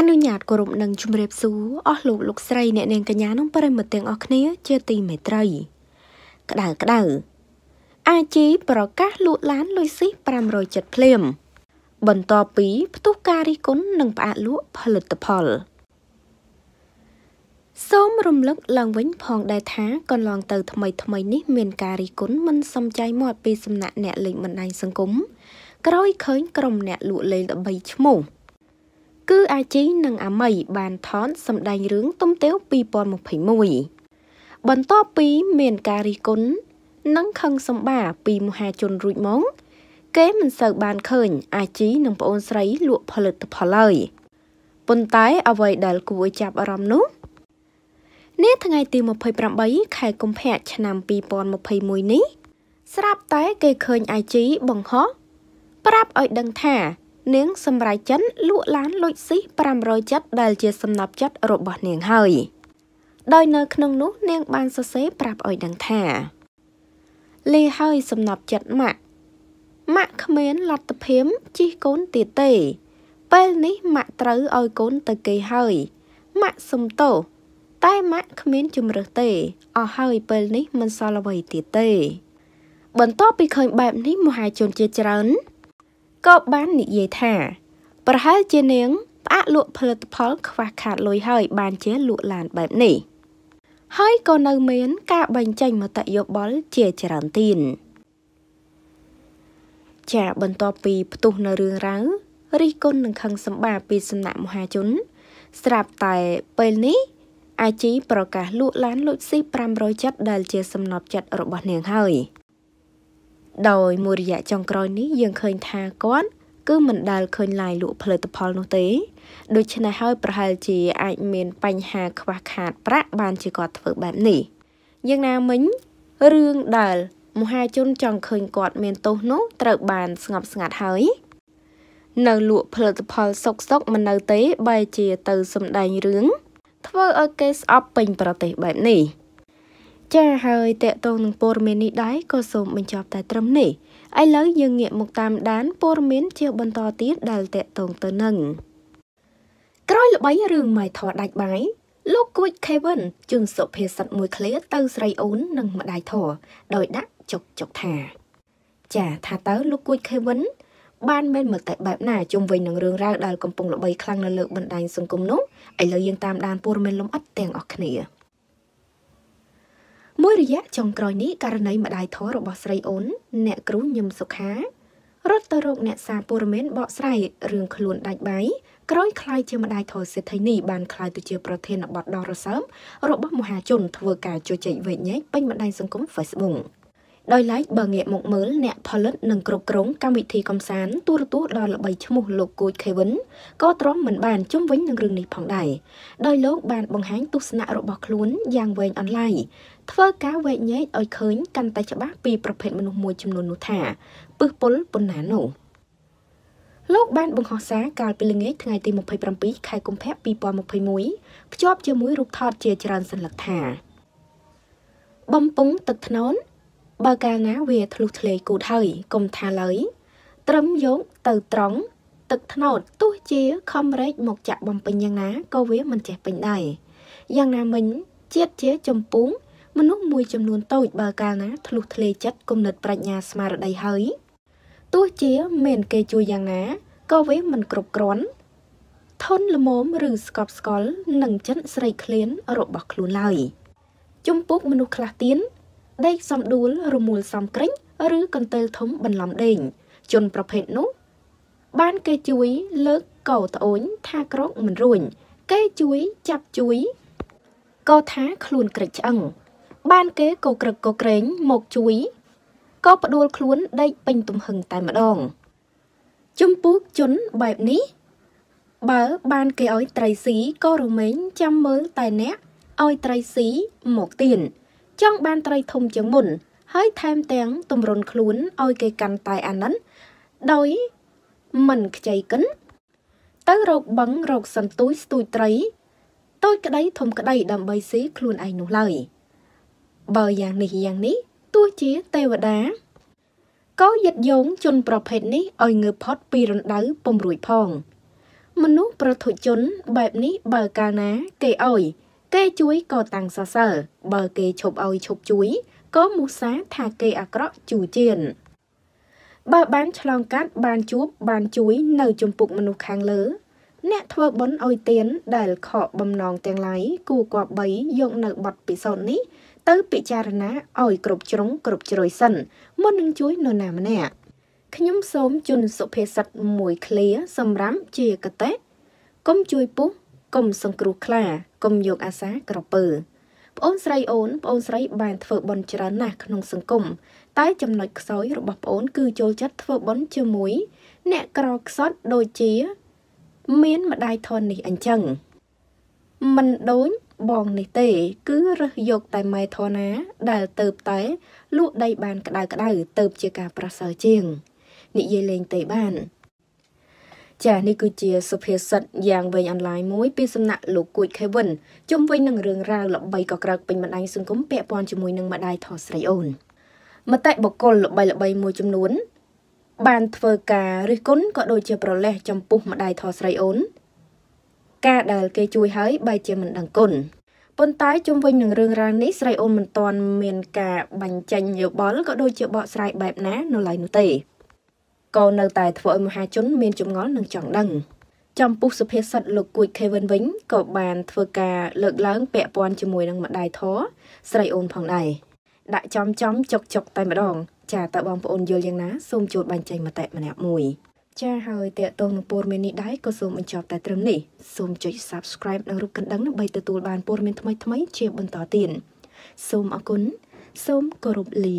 អនុញ្ញាតគោរពនិងជំរាបសួរអស់លោកលោកស្រីអ្នកនាងកញ្ញានិងប្រិមត្តទាំងអស់គ្នា ជាទីមេត្រី ក្តៅក្តៅអាជីប្រកាសលក់ឡានលុយស៊ី507ភ្លាមបន្ទាប់ពី ផ្ទុះការរិះគន់និងផ្អាកលក់ផលិតផលសូមរំលឹកឡើងវិញផង ដែរថាកន្លងទៅថ្មី ថ្មីនេះមានការរិះគន់មិនសមใจមកពីសំណាក់អ្នកលេងបណ្ដាញសង្គមក្រោយឃើញក្រុមអ្នកលក់លេងល្បីឈ្មោះ។គឺអាជីនិងអាមីបានថន សម្ដែងរឿងទំទាវ2021បន្ទាប់ពីមានការរិះគន់និងខឹងសម្បាពីមហាជនរួចមកគេមិនសូវបានឃើញអាជីនិងប្អូនស្រីលក់ផលិតផលឡើយប៉ុន្តែអ្វីដែលគួរចាប់អារម្មណ៍នោះនាថ្ងៃទី28ខែកុម្ភៈឆ្នាំ2021នេះ ស្រាប់តែគេឃើញអាជីបង្ហោះប្រាប់ឲ្យដឹងថានាងសម្រេចចិនលក់ឡានលុចស៊ី507ដែលជាសំណប់ចិត្តរបស់នាងហើយដោយនៅ ក្នុងនោះនាង បានសរសេរប្រាប់ឲ្យដឹងថាលេហើយសំណប់ចិត្តម៉ាក់ម៉ាក់គ្មានលទ្ធភាពជិះកូនទៀតទេ ពេលនេះម៉ាក់ត្រូវឲ្យកូនទៅគេហើយម៉ាក់សុំទោសតែម៉ាក់គ្មានជំរឹះទេអស់ហើយពេលនេះមិនសល់អ្វីទៀតទេ បន្ទាប់ពីឃើញបែបនេះមហាជនជាច្រើនក៏បាននិយាយថាប្រហែលជានាងផ្អាកលក់ផលិតផល ខ្វះខាតលុយហើយ បានជាលក់ឡានបែបនេះ ហើយក៏នៅមានការបែងចែងមតិយោបល់ជាច្រើនទៀតចាបន្ទាប់ពីផ្ទុះនៅរឿងរ៉ាវរិះគន់នឹងខឹងសម្បាពីសំណាក់មហាជន ស្រាប់តែពេលនេះអាជីប្រកាសលក់ឡានលុចស៊ី507ដែលជាសំណប់ចិត្តរបស់នាងហើយដោយមួយរយៈចុងក្រោយនេះយើងឃើញថាគាត់គឺមិនដែលឃើញឡាយលក់ផលិតផលនោះទេ ដូច្នេះហើយប្រហែលជាអាចមានបញ្ហាខ្វះខាតប្រាក់បានជាគាត់ធ្វើបែបនេះយ៉ាងណាមិញរឿងដែលមហាជនចង់ឃើញគាត់មានទោសនោះត្រូវបានស្ងប់ស្ងាត់ហើយនៅលក់ផលិតផលសុកសុកមិននៅទេ បែរជាទៅសំដែងរឿងធ្វើឲ្យគេស្អប់ពេញប្រទេសបែបនេះចាហើយតកតងនឹងព័ត៌មាននេះដែរក៏សូមបញ្ចប់តែត្រឹមនេះឥឡូវយើងងាកមកតាមដានព័ត៌មានជាបន្តទៀតដែលតកតងទៅនឹងក្រោយល្បីរឿងម៉ៃថោដាច់បាយលោកគួច Kevin ជូនសុភាសិតមួយឃ្លាទៅស្រីអូននិងម្ដាយធរដោយដាក់ចុកចុកថា ចាថាតើលោកគួច Kevin បានមិនមកតែបែបណាជុំវិញនឹងរឿងរ៉ាវដែលកំពុងល្បីខ្លាំងនៅលើបណ្ដាញសង្គមនោះឥឡូវយើងតាមដានព័ត៌មានលំអិតទាំងអស់គ្នា។មួយរយៈចុងក្រោយនេះករណីម្ដាយធររបស់ស្រីអូនអ្នកគ្រូញឹមសុខារត់ទៅរកអ្នកសារព័ត៌មានបកស្រាយរឿងខ្លួនដាច់បាយក្រោយคล้ายជាម្ដាយធរសេដ្ឋីនេះបានคล้ายទៅជាប្រធានបទដ៏រសើបរបស់មហាជនធ្វើការជជែកវែកញែកពេញបណ្ដាញសង្គម Facebook ដោយឡែកបើងាកមកមើលអ្នកផលិតនិងគ្រប់គ្រងកម្មវិធីកំសាន្តទូរទស្សន៍ដ៏ល្បីឈ្មោះលោកគូចខេវិនក៏ទ្រាំមិនបានជុំវិញនឹងរឿងនេះផងដែរដោយលោកបានបង្ហាញទស្សនៈរបស់ខ្លួនយ៉ាងវែងអន្លាយធ្វើការវែកញែកឲ្យឃើញកាន់តែច្បាស់ពីប្រភេទមនុស្សមួយចំនួននោះថាពឹសពុលប៉ុណ្ណានោះលោកបានបង្ហោះសារកាលពីល្ងាចថ្ងៃទី27ខែកុម្ភៈ2021ភ្ជាប់ជាមួយរូបថតជាច្រើនសន្លឹកថាបំពង់ទឹកថ្នោនបើកាលណាវា ធ្លុះធ្លេគូតហើយកុំថាឡើយ ត្រឹមយកទៅត្រង់ទឹកថ្នោតទោះជាខំរែកមកចាក់បំពេញយ៉ាងណាក៏វា មិនចេះពេញដែរយ៉ាងណាមិញជាតិជាចម្ពូងមនុស្សមួយ ចំនួនតូចបើកាលណា ធ្លុះធ្លេចិត្តគំនិត ប្រាជ្ញាស្មារតីហើយទោះជាមានគេជួយយ៉ាងណាក៏វាមិនគ្រប់គ្រាន់ធន់ល្មមឬស្កប់ស្កល់នឹងចិនស្រីក្លៀនរបស់ខ្លួនឡើយជំពូកមនុស្សខ្លះទៀតដេកសំដួលរមូលសំក្រិញឬកន្ទេលធំបន្លំដេញជនប្រភេទនោះ បានគេជួយលើកកោត្អូនថាក្រកមិនរួញគេជួយចាប់ជួយកោថាខ្លួនក្រិចឆ្អឹងបានគេកោក្រឹកកោក្រែងមកជួយក៏ផ្ដួលខ្លួនដេកពេញទំហឹងតែម្ដងជំពូកជនបែបនេះ បើបានគេឲ្យត្រីស៊ីក៏រមែងចាំមើលតែអ្នកឲ្យត្រីស៊ីមកទៀនចង់បានត្រីធំជាងមុនហើយថែមទាំងទំរុនខ្លួនឲ្យគេកាន់តែអាណិតដោយមិនខ្ចីកិន ទៅរកបឹងរកសន្ទួយស្ទួយត្រីតូចក្តីធំក្តីដើម្បីស៊ីខ្លួនឯងនោះឡើយបើយ៉ាងនេះយ៉ាងនេះទោះជាទេវតាក៏យឹតយងជនប្រភេទនេះឲ្យងើបផុតពីរណ្ដៅពំរួយផង មនុស្សប្រធុជនបែបនេះបើកាលណាគេអោយគេជួយក៏តាំងសរសើរបើ គេឈប់ឲ្យឈប់ជួយក៏មុសាថាគេអាក្រក់ជូជៀនបើបានឆ្លងកាត់បានជួបបានជួយនៅជំពូកមនុស្សខាងលើ អ្នកធ្វើបុណ្យឲ្យទានដែលខកបំណងទាំងឡាយគូគបបីយកនៅបទពិសោធន៍នេះ ទៅពិចារណាឲ្យគ្រប់ជ្រុងគ្រប់ជ្រោយសិន មុននឹងជួយនរណាម្នាក់ខ្ញុំសូមជូនសុភាសិតមួយឃ្លា សម្រាប់ជាកតេកុំជួយពុះកុំសង្គ្រោះខ្លាកុំយកអាសាក្រពើប្អូនស្រីអូនប្អូនស្រីបានធ្វើបន់ច្រើនណាស់ក្នុងសង្គមតែចំណុចខ្សោយរបស់ប្អូន គឺចូលចិត្តធ្វើបន់ជាមួយ អ្នកក្រខ្សត់ដូចជា មានម្ដាយធននេះអញ្ចឹងមិនដូចបងនេះទេ គឺរើសយកតែម៉ែធនាដែលទៅតែលក់ដីបាន ក្តៅក្តៅទៅជាការប្រសើរជាងនិយាយលេងទេបានចានេះគឺជាសុភាសិតយ៉ាងវែងអនឡាញមួយពីសំណាក់លោកគួចខេវិនជុំវិញនឹងរឿងរ៉ាវល្បីក៏ក្រើកពេញបណ្ដាញសង្គមពាក់ព័ន្ធជាមួយនឹងម្ដាយថស្រីអូនមតិបុគ្គលល្បីល្បីមួយចំនួនបានធ្វើការរិះគន់ក៏ដូចជាប្រលេះចំពោះម្ដាយថស្រីអូនការដែល គេជួយហើយបែរជាមិនដឹងគុណប៉ុន្តែជុំវិញនឹងរឿងរ៉ាវនេះស្រីអូនមិនទាន់មានការបញ្ចេញយោបល់ក៏ដូចជាបកស្រាយបែបណានៅឡើយនោះទេក៏នៅតែធ្វើឲ្យមហាជនមានចម្ងល់និងចង់ដឹងចំពោះសុភាសិតលោកគួយខេវិនវិញក៏បានធ្វើការលើកឡើងពាក់ព័ន្ធជាមួយនឹងម្ដាយធរស្រីអូនផងដែរដាក់ចំចំចុកចុកតែម្ដងចាតើបងប្អូនយល់យ៉ាងណាសូមចូលបញ្ចេញមតិម្នាក់មួយចាហើយតេតងនឹងព័ត៌មាននេះដែរក៏សូមបញ្ចប់តែត្រឹមនេះសូមចុច Subscribe និងរូបកណ្ដឹងដើម្បីទទួលបានព័ត៌មានថ្មីៗជាបន្តទៀតសូមអរគុណសូមគោរពលា